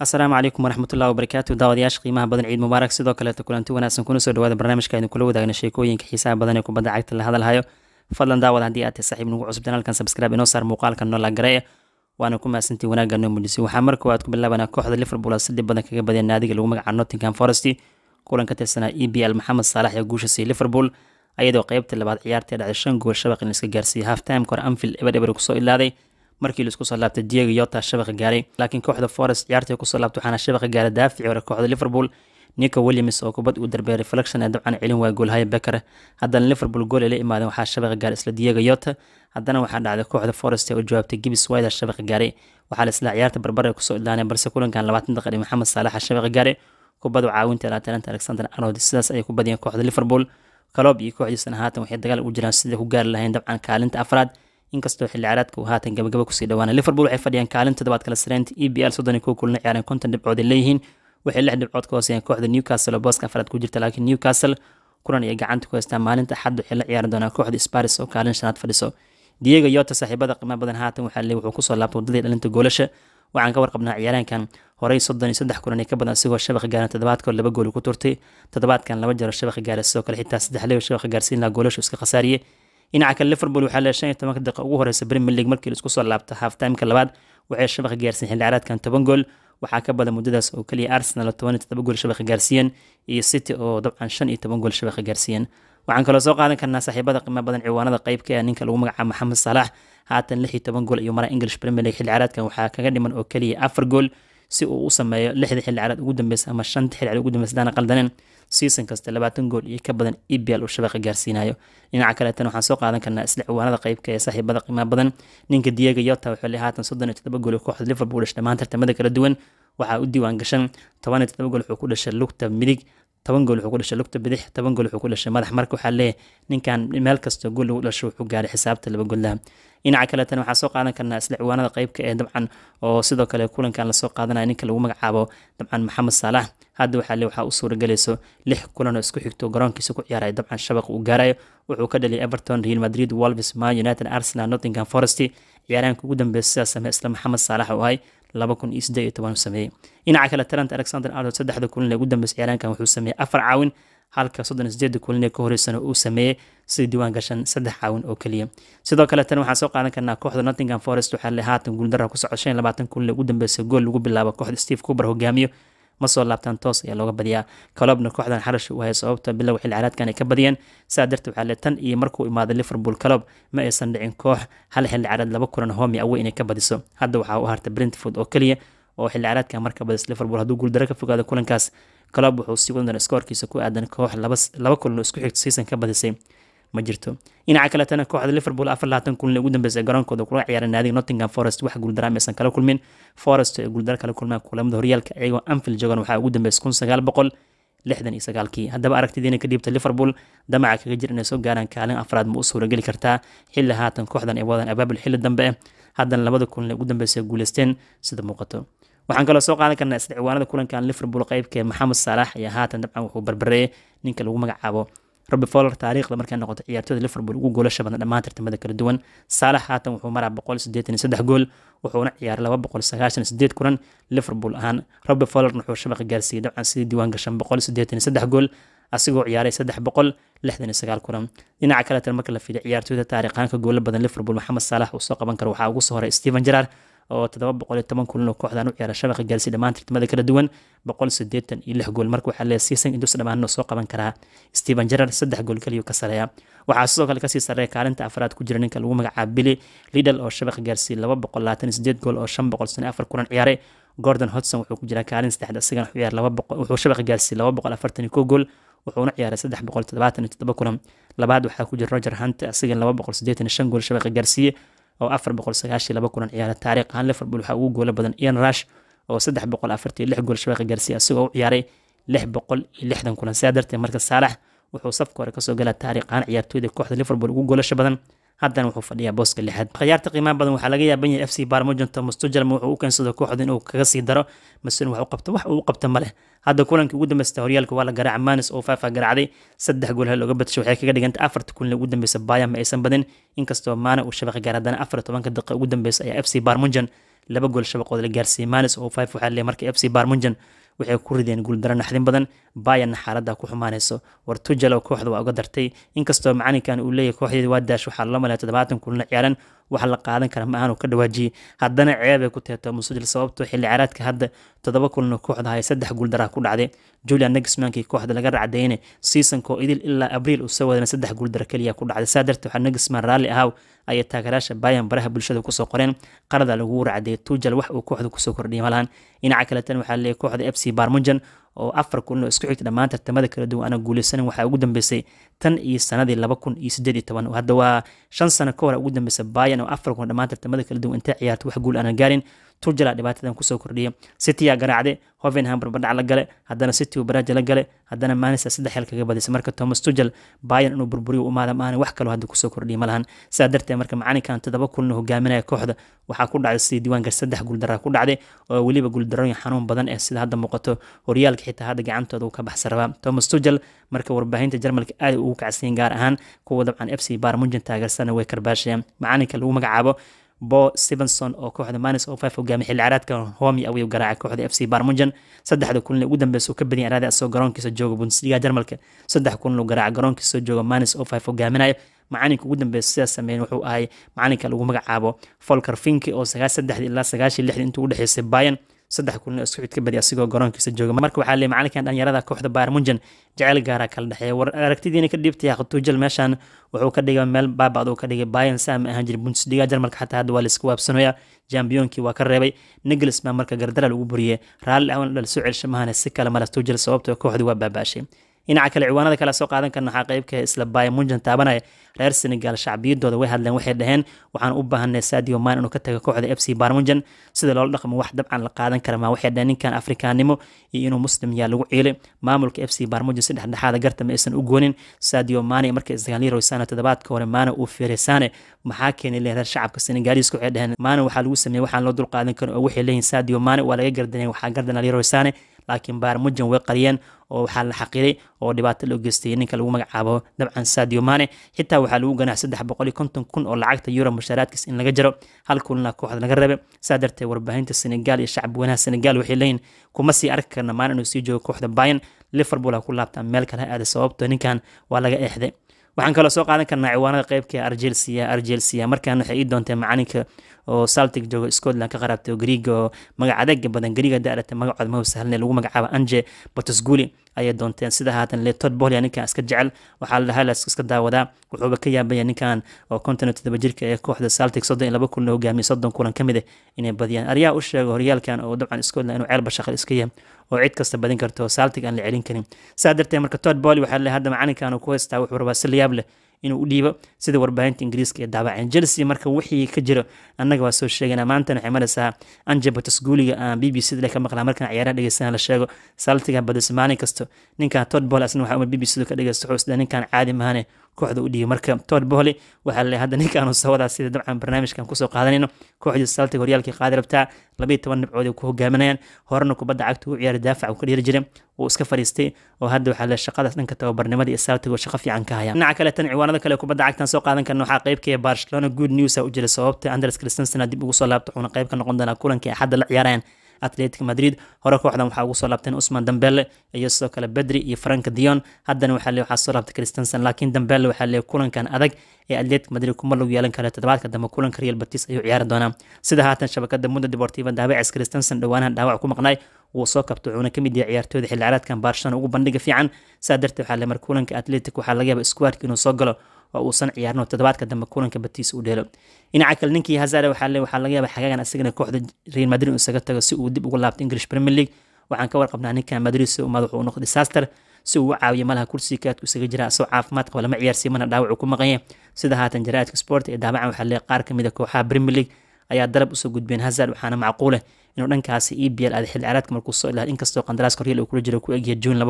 asalaamu calaykum waraxmatullahi wabarakaatu daawadayaasha qiimaha badan ciid mubaarak sidoo kaleeto kulanti wanaagsan kuna soo dhawaada barnaamijkaaynu kula wadaagna sheekooyinka xiisaha badan ee kubadda cagta la hadalhayo fadlan daawad haddii aad tahay saaxiib nagu cusub janaalkan sabskraibe inoo saar muuqaalka noola gareeya waana ku mahadsantii wanaagga noo muujisay waxaa marka koowaad ku bilaabanaa kooxda liverpool oo sadib badan kaga badiyay naadiga lagu magaca nottingham forest kulan ka tirsanaa e b l maxamed saalax ee guusha siiyey liverpool ayadoo qeybta labaad ciyaartii dhacday shan gool shabaq in la iska gaarsiiyey halftime kor anfield eber eber kusoo ilaaday markii isku soo laabtay Diego Jota shabaqa gaaray laakiin kooxda Forest ciyaartii ku soo laabtay waxaana shabaqa gaaray daafici hore kooxda Liverpool Nico Williams oo kubad u darbay reflection ee dabcan cilin waa gool haya Becker haddana Liverpool gool ay la imaadeen waxaa shabaqa gaaray isla Diego Jota haddana waxa dhacday kooxda Forest oo jawaabtay Gibbs White shabaqa gaaray waxa la isla ciyaarta barbar ku soo ilaanay balse kulankan 20 daqiiqo Mohamed Salah shabaqa gaaray kubad u caawinta Atalanta Alexander Arnold sidaas ay ku badiyeen kooxda Liverpool Klopp iyo kooxdiisana haatan waxay dagaal u jiraan sidii ku gaar lahayn dabcan kaalinta afraad inkastoo xilli ciyaareedka uu haatan gabagaba kusii dhawaana liverpool waxay fadhiyaan kaalinta toddobaad kala sareynta e b l soddon iyo kow kulna ciyaareen konton dhibcood ay leeyihiin waxay lix dhibcood ka hooseeyaan kooxda newcastle oo booska afraad ku jirta laakiin newcastle kulan ay gacanta ku haystaan maalinta axad waxay la ciyaari doonaa kooxda sparis oo kaalin shanaad fadhiso diego yota saaxiibada qiimaha badan haatan waxaa leey wuxuu kusoo laabtay waddadii dhalinta goolasha waxaan ka warqabnaa ciyaaraankan horey soddon iyo saddex kulan ka badan asigoo shabaqa gaaran toddobaadkood laba gooli ku turtay toddobaadkan laba jaro shabaqa gaara sidoo kale xitaa saddex leyo shabaqa gaarsiin lahaa goolashu iska khasaariye dhinaca kale liverpool waxaa leh shan iyo tobanka daqiiqa ugu horeysa premier league markii laisku soo laabta halftimeka labaad waxay shabaqa gaarsiin xildhicraadkan toban gool waxaa ka badan muddadaas oo keliya arsenal oo toban iyo toddoba gool shabaqa gaarsiiyeen iyo city oo dabcan shan iyo toban gool shabaqa gaarsiiyeen waxaan kaloo soo qaadan karnaa saaxiibada qiimo badan ciwaanada qeybka ee ninka lagu magacaabo maxamed salax haatan lix iyo toban gool ayuu mara english premier league xildhicraadkan waxaa kaga dhiman oo keliya afar gool si uu u sameeyo lixda xildhicraad ugu dambeysa ama shanta xildhicraad ugu dambeysa daana qaldaneen season kasta labaatan gool iyo ka badan ebl uu shabaqa gaarsiinayo dhinaca kaleetana waxaan soo qaadan karnaa isla ciwaanada qeybka ee saaxiibada qiimaha badan ninka diego yota wuxuu le haatan soddon iyo toddoba gool kooxda liverpool dhashay dhammaan tartamada kala duwan waxaa u diiwaan gashan toban iyo toddoba gool wuxuu ku dhashay lugta midig toban gool wuxuu ku dhashay lugta bidix toban gool wuxuu ku dhashay madax marka waxaa leeyahay ninkan meel kastoo gool lagu dhasho wuxuu gaaray xisaabta laba goollah dhinaca kaletana waxaan soo qaadan karnaa isla ciwaanada qeybka ee dabcan oo sidoo kale kulankan lasoo qaadanaya ninka lagu magacaabo dabcan maxamed saalaah hadda waxaale waxaa u suuragelayso lix kulan oo isku xigto garoonkiisa ku ciyaaraya dabcan shabaq uu gaarayo wuxuu ka dhaliyay everton real madrid wolves man united arsenal nottingham forest ciyaaraanka ugu dambeeya sidaas sameey isla maxamed saalax oo ahay laba kun iyo siddeed iyo toban uu sameeyey dhinaca kale talanta alexander arnold saddexda kulan ee ugu dambeysay ciyaaraankan wuxuu sameeyey afar caawin halka kulina ka horeysana uu sameeyey sida diiwaan gashan saddex caawin oo keliya sidoo kale tan waxaan soo qaadan karnaa kooxda nottingham forest waxaa haatan guuldara ku socda kulina ugu dambeysa gool lagu bilaabo kooxda steve coober hogaamiyo ma soo laabtaan toos ayaa looga badiyaa kalobna kooxdan xarash u haya sababta bilow xil ay ka badiyeen saa darteed waxaa le tan iyo markuu imaaday liverpool kalob ma aysan dhicin koox hal xilli laba kulan homi awey inay ka badiso hadda waxaa u harta brentford oo keliya oo xilli caraadka markabadas liverpool hadduu guuldarro ka fogaado kulankaas club wuxuu sii wadan iskoorkiisa ku aadan koox laba kulan oo isku xigta season ka badisay ma jirto dhinaca kaletana kooxda liverpool afar labaatan kulan ee ugu dambeysay garoonkooda kula ciyaara naadiga nottingham forest wax guuldara maysan kala kulmin forest ay guuldara kala kulmaan kulamada horyaalka iyagoo anfield joogan waxaa ugu dambeysay kun sagaal boqol lixdan iyo sagaalkii haddaba aragtidiina ka dhiibta liverpool damaca kaga jir inay soo gaaraan kaalin afraad ma u suurageli kartaa xilli haatan kooxdan ay wadaan abaabul xilli dambe ah haddana labada kulan ee ugu dambeysay guulaysteen sida muuqato waxaan kaloo soo qaadan karnaa isla ciwaanada kulankan liverpool qeybka maxamed saalax ayaa haatan dabcan wuxuu barbareeyay ninka lagu magacaabo robi foller taariikhda markay noqoto ciyaartooyda liverpool ugu goolasha badan dhammaan tartamada kala duwan saalax haatan wuxuu maraa boqol sideetan iyo saddex gool wuxuuna ciyaaray laba boqol sagaashan sideed kulan liverpool ahaan robi follerna wuxuu shabaqa gaarsiiyey dabcan sidii diiwaan gashan boqol sideetan iyo saddex gool asigoo ciyaaray saddex boqol lixdan iyo sagaal kulan dhinaca kale tan marka la fiidiyo ciyaartooyda taariikhaanka goola badan liverpool maxamed saalax uu soo qaban karo waxaa ugu soo horay stephen gerard oo todoba boqol iyo toban kulan oo kooxdan u ciyaara shabaqa gaarsi dhammaan tartamada kala duwan boqol sideetan iyo lix gool marka waxaa le siisan indus dhammaanna soo qaban karaa stephen gerard saddex gool keliyu ka sareeya waxaa sidoo kale kasii sareeya kaalinta afraad ku jira ninka lagu magacaaba bili lidl oo shabaqa gaarsiiyey laba boqol labaatan sideed gool oo shan boqol shan afar kulan ciyaaray gordon hodson wuxuu ku jiraa kaalin saddexaad isagana ciyaar laba boqol wuxuu shabaqa gaarsiiyey laba boqol afartan iyo kow gool wuxuuna ciyaaray saddex boqol toddobaatan iyo toddoba kulan labaad waxaa ku jira roger hunt isagan laba boqol siddeetan iyo shan gool shabaqa gaarsiiyey oo afar boqol sagaashiy laba kulan ciyaara taariikh ahaan liverpool waxaa ugu goola badan ian rush oo saddex boqol afartii lix gool shabaaqa gaarsiiya isagoo u ciyaaray lix boqol iyo lixdan kulan sidaa darteed marka saalax wuxuu safka hore kasoo galaa taariikh ahaan ciyaartooyda kooxda liverpool ugu goolasha badan haddana wuxuu fadhiyaa booska lixaad khiyaarta qiimaha badan waxaa laga yaaban yahay f c barmojento mustujal wuxuu u keensado kooxda inuu kaga sii daro maseno wax u qabta wax uu qabta ma leh hadda kulankii ugu dambaysta horyaalka waa la garaaca manis oo faafa garaacday saddex gool hal oga badshay waxay kaga dhiganta afarta kulan ugu dambeysa baayan ma aysan badin inkastoo maana uu shabaq gaar haddana afar tobanka daqiiqa ugu dambeysa ayaa f c barmujan laba gool shabaqooda la gaarsiiyey manis oo five waxaa leeyahay marka f c barmujan waxay ku rideen guuldaro naxdin badan bayanna xaaladda ku xumaanayso war tujal oo kooxda waa uga dartay inkastoo macalinkan uu leeyahy kooxdeeda waa daash waxaa la maleya toddobaatan la ciyaaran wax la qaadan kara ma aanu ka dhawaajiyey haddana ceebay ku teeto musajil sababtoo xilli caraadka hadda toddoba kulna kooxda hay saddex guuldaraa ku dhacday julian nagismankii kooxda laga racdayne seasonkoo idil ilaa abriil uu soo wadana saddex guuldara keliya ku dhacday saa darteed waxaa nagisman raalli ahaw ayay taageerayaasha baayan baraha bulshada kusoo qoreen qarada lagu racdayay tuujal wax uu kooxda kusoo kordhiyay malahan dhinaca kale waxaa leeyay kooxda f c barmunjan oo afar kun oo isku xigta dhammaan tartamada kala duwan ana guuleysanin waxaa ugu dambeysay tan iyo sanadii laba kun iyo sideed iyo toban hadda waa shan sano ka hor ugu dambeysay bayan oo afar kun dhammaan tartamada kala duwan intay ciyaartay wax guul aanan gaarin turjala dhibaatadan kusoo kordhiya city aa garaacday hovenham barbadhac la gale haddana city uu baraaja la gale haddana manchester saddex xel kaga badisay marka thomas tujel bayan inuu burburiyo umaada maana wax kaloo hadda kusoo kordhiya ma sidaa darteed marka macalinkan toddoba kulna hogaaminaya kooxda waxaa ku dhacday sidii diiwaangar saddex guuldaraa ku dhacday oo weliba guuldarooyin xanuun badan eh sida hadda muuqato horyaalka xitaa hadda gacantooda uu ka baxsan rabaa thomas tujel marka warbaahinta jarmalka aad ugu kacsayin gaar ahaan kuwa dabcan f c baar munjan taageersana way karbaashayaan macalinka lagu magacaabo bo stevenson oo kooxda manis oo five hogaamiye xilli ciyaareedka homi away u garaaca kooxda f c barmunjan saddexda kulan ugu dambeysa ka badiyay araada asagoo garoonkiisa jooga bundesliga jarmalka saddex kulan u garaaca garoonkiisa jooga manis oo five hogaaminayo macalinka ugu dambeysa sidaas sameeyeen wuxuu ahay macalinka lagu magacaabo folker finke oo sagaal saddexdii ilaa sagaashan lixdii intuu u dhexeysay bayan saddex kulin oo isku xidka badi asigoo garoonkiisa jooga marka waxaa leeyay macalinkan dhalinyarada kooxda baar munjan jaceyl gaara ah kala dhexeeya war aragtidiina ka dhiibtay khatuujal meeshan wuxuu ka dhigay meel baabad uu ka dhigay bayan sam ahaan jiri bundesliga jarmalka xataa hadda waa la isku waabsanaya jambiyoonkii waa ka reebay niglis baa marka gardaral ugu buriyey raalli awan dhal soo celsha mahana si kale mala tuujal sababtoo kooxdu waa baabaashay إن عكلا عوانا ذاك لا سوق هذا كنا حقيب كإسلام باي منجن تابنا غير السنغال شعبي دو ذوي هذا الواحد لهن وعن أبها النساديو ما إنه كتك كوحد إف سي بار منجن سد الأرض خم واحد عن القادن كرما واحد لهن كان أفريقاني مو إنه مسلم يالو عيل ما ملك إف سي بار منجن سد هذا قرت من إسن أقولن ساديو ما إنه مركز زغالي روسانة تدبات كور ما إنه وفرسانة محاكين اللي هذا الشعب كسنغالي سكو عدهن ما إنه وحلو سمي وحن لدو القادن كرما واحد لهن ساديو ما إنه ولا يقدرني وحن قدرنا لي روسانة لكن بار مجن وقريان او حال حقيري او دبات لوجستي نيكا لو مغعابو دبعا ساديو ماني حتى وحا لو غنا 300 كنتن كن او لعقت يورو مشارات كس ان هل كلنا كو حد نغا ربي سادرت ورباهينت السنغال يا شعب وانا السنغال وحيلين كوماسي اركنا ما نو سي جو كو باين ليفربول كلابتا ميل كان هذا سببته نيكان ولا لا waxaan kaloo soo qaadan karnaa ciwaanada qeybka arjelsia arjelsia markaan waxay ii doontay macalinka oo saltig jooga scotland ka qarabtay oo gariiga oo magac adega badan gariiga daarata magacooda mahu sahlane lagu magacaabo anje botosguli ayay doonteen sida haatan le tod bolia ninkan iska jecel waxaa la dhahaa iska daawadaa wuxuuba ka yaabaya ninkan oo konton todoba jirka ee kooxda saltig soddon iyo kulan hogaamiyay soddon kulan ka mid ah inay badiyaan aryaa u sheega horyaalkan oo dabcan scotland inuu ceel bashaqal iska yahay oo cid kasta badin karta saaltig aan la celin karin saa darteed marka todd boly waxaa le hadda macalinkan uu ku haystaa wuxuu rabaa si layaab leh inuu u dhiibo sida warbaahinta ingiriiska ee daabaceen chelsea marka wixii ka jiro annaga waa soo sheegana maantana waxay maraysaa anja batasguuliga aan b b c dale ka maqlaa markaan ciyaaraha dhegeysanaha la sheego saaltiga badis maalin kasto ninkan todd asna waxa u b b c ka dhegeysta wuxuu isdhaa ninkan caadi mahane kooxda u dhiibay marka tor bohle waxaa laleeyahay hadda ninkaanu sawadaas sida dabcan barnaamijkan kusoo qaadanayno kooxdii saltig horyaalkii qaadi rabtaa labayo toban dhibcood ay ku hogaaminayaan horena kubadda cagta u ciyaaray daafac uu ka dhiiri jiray uu iska fadhiistay oo hadda waxaa leeyahay shaqadaas dhanka tababarnimada iyo saltig oo shaqo fiican ka haya dhinaca kale tan ciwaanada kale kubadda cagtan soo qaadan karna waxaa qaybka barcelona good news a u jiray sababta ah anders christensena dib ugu soo laabta wuxuuna qayb ka noqon doonaa kulankii axadda la ciyaarayaan atletic madrid hore kooxdan waxaa ugu soo laabteen usman dambele iyo sidoo kale bedri iyo frank dion haddana waxaale waxaa soo laabtay christensen laakiin dambele waxaa leey kulankan adag ee atletic madrid kuma lug yeelan karo toddobaadka dambe kulanka real batis ayuu ciyaari doonaa sida haatan shabakada muddo deportiva daabacis christensen dhowaanahan dhaawac ku maqnaay wuu soo kabto wuxuuna kamid yahay ciyaartooyda xilciyaareedkan barcelona ugu bandhiga fiican saa darteed waxaa le mar kulanka atletic waxaa laga yaaba iskuwaarka inuu soo galo oo uusan ciyaarin oo toddobaadka dambe kulanka batiis u dheelo dhinaca kale ninkii hazare ah, waxaa laga yaabay xagaagan asagana kooxda real madrid isaga tago si uu dib uga laabto english premier league waxaan ka warqabnaa ninkan madrid si uu madaxu u noqdo disaster si uu u caawiyo malaha kursiga kaadku isaga jira asagoo caafimaad qaba lama ciyaarsiiyo mana dhaawac ku maqanye sida haatan jaraa'idka sport ee daabacan waxaa leeyahay qaar ka mid a ah kooxaha premier league ayaa dalab usoo gudbeen hazard waxaana macquuleh inuu dhankaasi e b l aada xil ciyaareedka markuu soo ilahay inkastoo qandaraaska real uu kula jiro ku egyahay juun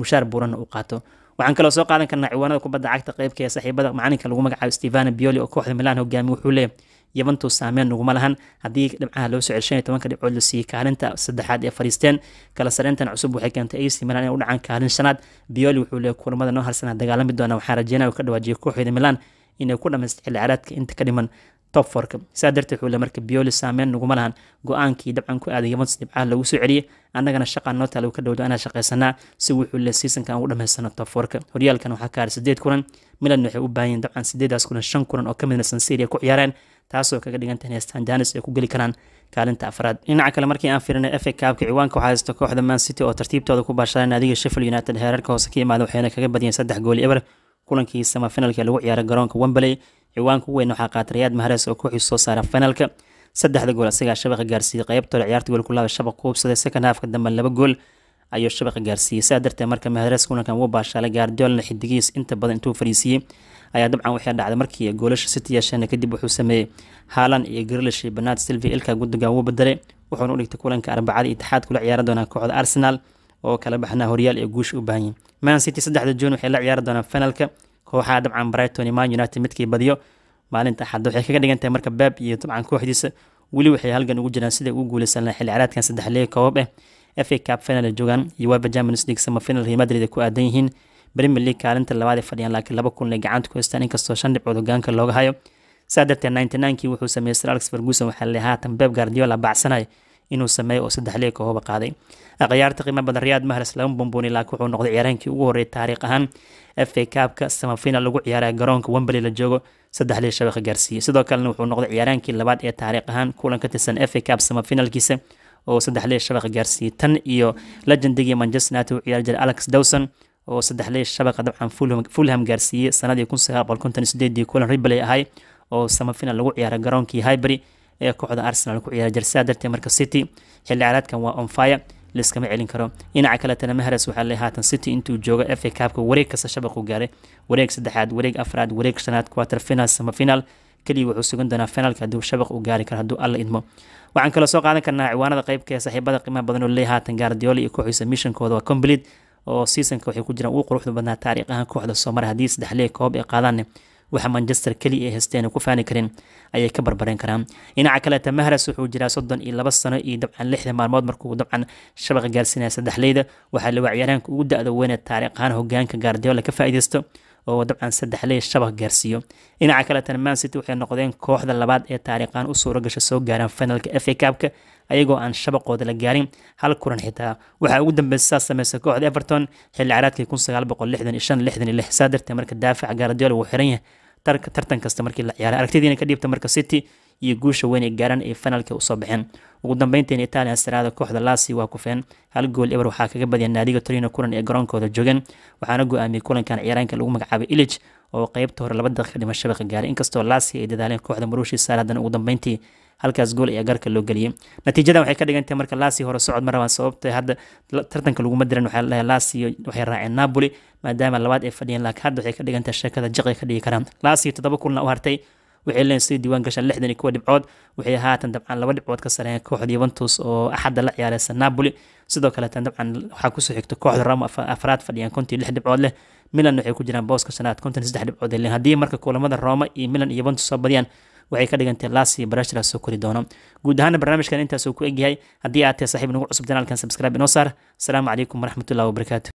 mushaar buurana uu qaato وعن كلا سوق عادن كنا عوانا كوبا دعاكتا قيب كيا ساحي بدا معاني كان لغو مقع ستيفان بيولي او كوحد ملان هو قامي وحو ليه يبنتو سامين نغو مالهان هدي لبعا لو سعر شاني توان كدب عود لسي كالن تا سدحاد يا فريستين كلا سرين تان عصوبو حيكان تا ايسي ملان او لعان كالن شناد بيولي وحو ليه كور مادا نوهر سناد دقالان بدوانا وحارجينا وكدوا جي كوحد ملان إنه كل ما استحيل عرادك إنت كلمان top forka saa darteed xuule marka bioli saameyn naguma lahan go-aankii dabcan ku aaday yuventus dhibcaha lagu soo celiyey annagana shaqaa noo taale uu ka dhowdo inaan shaqaysanaa si wuxuu le seasonkan ugu dhamaysano top forka horyaalkan waxaa ka hadhay kulan milan waxay u baahan dabcan sideedaas kulan shan kulan oo ka midna sanseria ku ciyaareen taasoo kaga dhiganta inay stanjanis ay ku geli karaan kaalinta afraad dhinaca kale markii aan fiirinay f a kaabka ciwaanka waxaa haysto kooxda man city oo tartiibtooda ku baashaday naadiga sheffield united heerarka hoose ka imaada waxayna kaga badiyeen saddex gooli eber kulankii samafinalka ee lagu ciyaaray garoonka wembley ciwaanka ugu weyn waxaa qaatay rayaad mahares oo kooxiisa soo saara finalka saddexda gool asigaa shabaqa gaarsiiyey qaybtoole ciyaarta goolkulaada shabaq ku second halfka dambe laba gool ayuu shabaqa gaarsiiyey saa darteed marka mahares kulankan wuu baashaalay gaardiolna xidigihiis inta badan intuu fariisiiyey ayaa dabcan waxay dhacday markii goolasha city yeesheen kadib wuxuu sameeyey haalan iyo garlish iyo bernard silvi ilka guddigan wuu bedelay wuxuuna u dhigtay kulanka arbacada itixaad kula ciyaari doonaa kooxda arsenal oo kala baxnaa horyaal ee guusha u baahan yihin man city saddexda juun waxay la ciyaari doonaan finalka kooxaha dabcan brighton man united midkii badiyo maalinta axadda waxay kaga dhigan tahay marka baab iyo dabcan kooxdiisa weli waxay halgan ugu jiraan siday ugu guuleysan lahaa xilli caraadkan saddex leeg koobab eh fa cap final ay joogaan iyo waba champions league samafinal real madrid ay ku aadan yihiin premier league kaalinta labaad ay fadhiyaan laakiin laba kun ay gacanta ku haystaan inkastoo shan dhibcood hogaanka looga hayo saa darteed ninety ninkii wuxuu sameeyey sir alex ferguson waxaa leeyahay beb guardiola baacsanaya inuu sameeyo oo saddex leeg ka hooba qaaday akhyaarta qiimo badan riyaad mahres lama bumbuuni laakiin wuxuu noqday ciyaaraankii ugu horreeyay taariikh ahaan f a kaabka samafiinal lagu ciyaaraya garoonka wembali la joogo saddex liil shabaqa gaarsiiyey sidoo kalena wuxuu noqday ciyaaraankii labaad ee taariikh ahaan kulan ka tirsan f a kaab samafiinalkiisa oo saddex liil shabaqa gaarsiiyey tan iyo legendigii manchester united uu ciyaari jiray alex dawson oo saddex liil shabaqa dabcan fulham gaarsiiyey sanadii kun sagaal boqol konton sideedii kulan ribley ahay oo samafiinal lagu ciyaaray garoonkii highbury ee kooxda arsenal ku ciyaara jarsaa dartee marka city xilli caraadkan waa on fire liskama celin karo dhinaca kaletana maharas waxaa le haatan city intuu joogo f a kaabka wareeg kasta shabaqu gaaray wareeg saddexaad wareeg afraad wareeg shanaad quarter final sama final wuxuu sugan doonaa finaalka hadduu shabaq u gaari karo hadduu alla idmo waxaan kaloo soo qaadan karnaa ciwaanada qaybka ee saaxiibada qiimaha badan oo leey haatan gaardiola iyo kooxdiisa mishankooda waa complete oo seasonka waxay ku jiraan ugu quruxda badnaa taariikh ahaan kooxda soo mara haddii saddex lee koob ay qaadaanne waxa manchester keliya ay haysteen ku faani karin ayay ka barbareen karaan dhinaca kaleeta mahras wuxuu jiraa soddon iyo laba sano iyo dabcan lixda maalmood markuu dabcan shabaqa gaarsiinaya saddexleyda waxaa lawa ciyaaraanka ugu da-da weyne taariikh ahaan hogaanka gaardiola ka faa'iidaysto oo dabcan saddexley shabaqa gaarsiiyo dhinaca kaleetana man city waxay noqdeen kooxda labaad ee taariikhaan u suura gasha soo gaaraan finalka fa cabka ayagoo aan shabaqooda la gaarin hal kulan xitaa waxaa ugu dambeysa saas sameysay kooxda everton xilli caraadkii kun sagaal boqol lixdan iyo shan lixdan iyo lix saa dartee marka daafaca gaardiola wuu xiran yahay tartan kasta markii la ciyaaray aragtidiina ka dhiibta marka city iyo guusha weyn ee gaaran ay finalka usoo baxeen ugu dambeyntiin italian saraada kooxda laasi waa kufeen hal gool eber waxaa kaga badiyeen naadiga torino kulan ee garoonkooda joogeen waxaana go-aamiyey kulankan ciyaaraanka lagu magacaabay ilij oo qeybta hore laba daqiiqa dhimashabaqa gaaray inkastoo laasi ay dadaaleen kooxda maruushii saar haddana ugu dambeyntii halkaas gool ayaa gaarka loo geliyay natiijadan waxay ka dhigan tahay marka laasii hore socod ma rabaan sababta hadda tartanka laguma diran waxaa ladhahay laasii waxay raaceen napoli maadaama labaad ay fadhiyeen laakiin hadda waxay ka dhigan tahay sheekada jaq ay ka dhigi karaan laasii toddoba kulna u hartay waxay leeyihiin sida diiwaan gashaan lixdan iyo kuwa dhibcood waxay haatan dabcan laba dhibcood ka sareen kooxda Juventus oo axadda la ciyaaraysa Napoli sidoo kale tan dabcan waxaa ku soo xigta kooxda Roma afraad fadhiyaan konti lix dhibcood leh Milan waxay ku jiraan booska shanaad kontan saddex dhibcood leh haddii marka kulamada Roma iyo Milan iyo Juventus soo badiyaan waxay ka dhigantay laasi barashada soo kori doono guud ahaan barnaamijkan intaas uu ku egyahay haddii aad tahay saaxiib nagu cusub janaalkan subscribe inoo saar asalaamu calaykum waraxmatullahi wabarakaatu